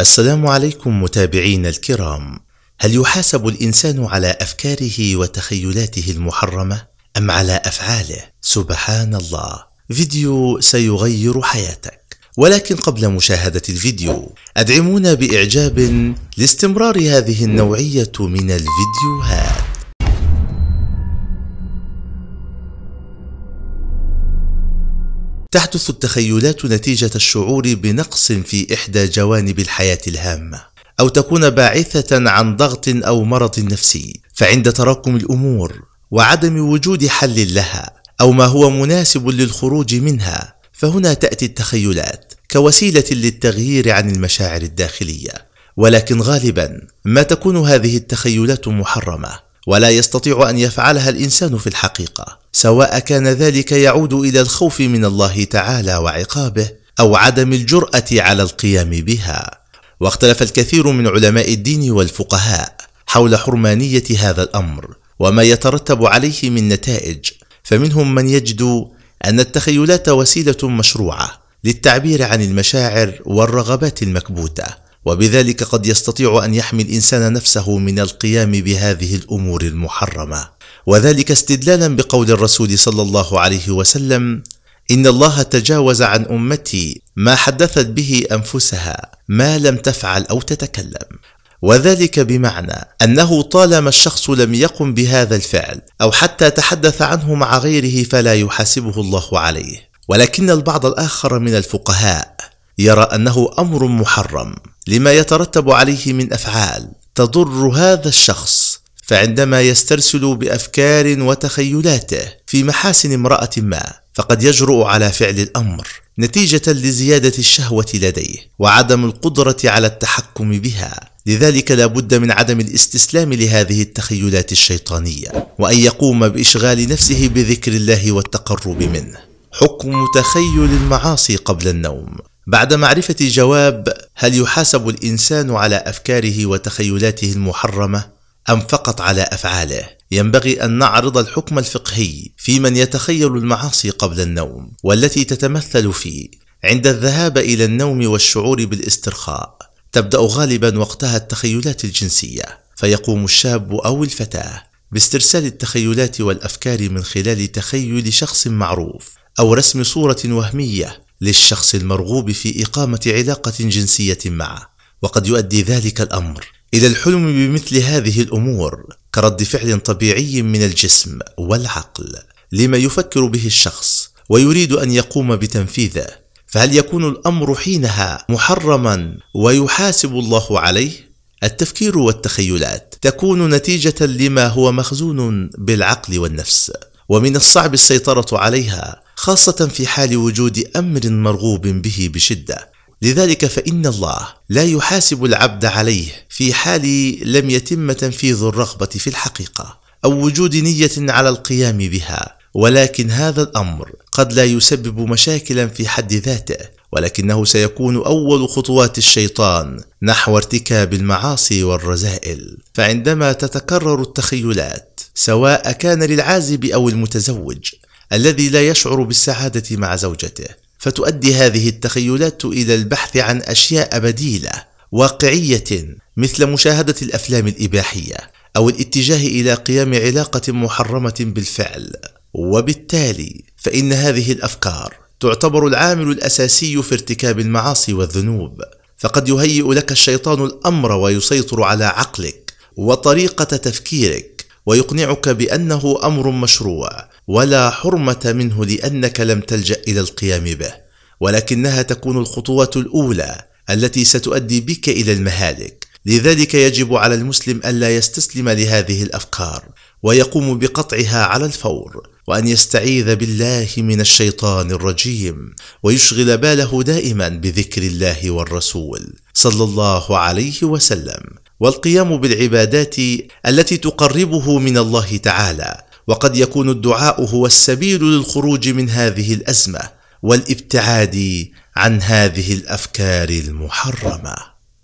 السلام عليكم متابعينا الكرام هل يحاسب الانسان على افكاره وتخيلاته المحرمه ام على افعاله سبحان الله فيديو سيغير حياتك ولكن قبل مشاهده الفيديو ادعمونا باعجاب لاستمرار هذه النوعيه من الفيديوهات تحدث التخيلات نتيجة الشعور بنقص في إحدى جوانب الحياة الهامة، أو تكون باعثة عن ضغط أو مرض نفسي، فعند تراكم الأمور وعدم وجود حل لها، أو ما هو مناسب للخروج منها، فهنا تأتي التخيلات كوسيلة للتغيير عن المشاعر الداخلية، ولكن غالبا ما تكون هذه التخيلات محرمة، ولا يستطيع ان يفعلها الانسان في الحقيقه سواء كان ذلك يعود الى الخوف من الله تعالى وعقابه او عدم الجراه على القيام بها واختلف الكثير من علماء الدين والفقهاء حول حرمانيه هذا الامر وما يترتب عليه من نتائج فمنهم من يجد ان التخيلات وسيله مشروعه للتعبير عن المشاعر والرغبات المكبوته وبذلك قد يستطيع ان يحمي الانسان نفسه من القيام بهذه الامور المحرمه وذلك استدلالا بقول الرسول صلى الله عليه وسلم ان الله تجاوز عن امتي ما حدثت به انفسها ما لم تفعل او تتكلم وذلك بمعنى انه طالما الشخص لم يقم بهذا الفعل او حتى تحدث عنه مع غيره فلا يحاسبه الله عليه ولكن البعض الاخر من الفقهاء يرى انه امر محرم لما يترتب عليه من افعال تضر هذا الشخص فعندما يسترسل بافكار وتخيلاته في محاسن امراه ما فقد يجرؤ على فعل الامر نتيجه لزياده الشهوه لديه وعدم القدره على التحكم بها لذلك لا بد من عدم الاستسلام لهذه التخيلات الشيطانيه وان يقوم باشغال نفسه بذكر الله والتقرب منه حكم تخيل المعاصي قبل النوم بعد معرفة جواب هل يحاسب الإنسان على أفكاره وتخيلاته المحرمة أم فقط على أفعاله؟ ينبغي أن نعرض الحكم الفقهي في من يتخيل المعاصي قبل النوم والتي تتمثل في عند الذهاب إلى النوم والشعور بالاسترخاء تبدأ غالبا وقتها التخيلات الجنسية فيقوم الشاب أو الفتاة باسترسال التخيلات والأفكار من خلال تخيل شخص معروف أو رسم صورة وهمية للشخص المرغوب في إقامة علاقة جنسية معه وقد يؤدي ذلك الأمر إلى الحلم بمثل هذه الأمور كرد فعل طبيعي من الجسم والعقل لما يفكر به الشخص ويريد أن يقوم بتنفيذه فهل يكون الأمر حينها محرما ويحاسب الله عليه؟ التفكير والتخيلات تكون نتيجة لما هو مخزون بالعقل والنفس ومن الصعب السيطرة عليها خاصة في حال وجود أمر مرغوب به بشدة لذلك فإن الله لا يحاسب العبد عليه في حال لم يتم تنفيذ الرغبة في الحقيقة أو وجود نية على القيام بها ولكن هذا الأمر قد لا يسبب مشاكلا في حد ذاته ولكنه سيكون اول خطوات الشيطان نحو ارتكاب المعاصي والرذائل فعندما تتكرر التخيلات سواء كان للعازب او المتزوج الذي لا يشعر بالسعادة مع زوجته فتؤدي هذه التخيلات إلى البحث عن أشياء بديلة واقعية مثل مشاهدة الأفلام الإباحية أو الاتجاه إلى قيام علاقة محرمة بالفعل وبالتالي فإن هذه الأفكار تعتبر العامل الأساسي في ارتكاب المعاصي والذنوب فقد يهيئ لك الشيطان الأمر ويسيطر على عقلك وطريقة تفكيرك ويقنعك بأنه أمر مشروع ولا حرمة منه لأنك لم تلجأ إلى القيام به، ولكنها تكون الخطوة الأولى التي ستؤدي بك إلى المهالك، لذلك يجب على المسلم ألا يستسلم لهذه الأفكار، ويقوم بقطعها على الفور، وأن يستعيذ بالله من الشيطان الرجيم، ويشغل باله دائما بذكر الله والرسول صلى الله عليه وسلم، والقيام بالعبادات التي تقربه من الله تعالى وقد يكون الدعاء هو السبيل للخروج من هذه الازمه والابتعاد عن هذه الافكار المحرمه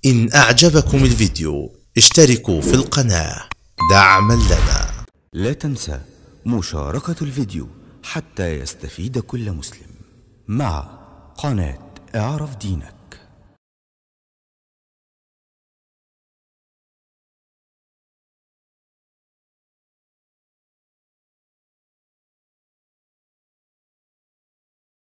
ان اعجبكم الفيديو اشتركوا في القناه دعما لنا لا تنسى مشاركه الفيديو حتى يستفيد كل مسلم مع قناه اعرف دينك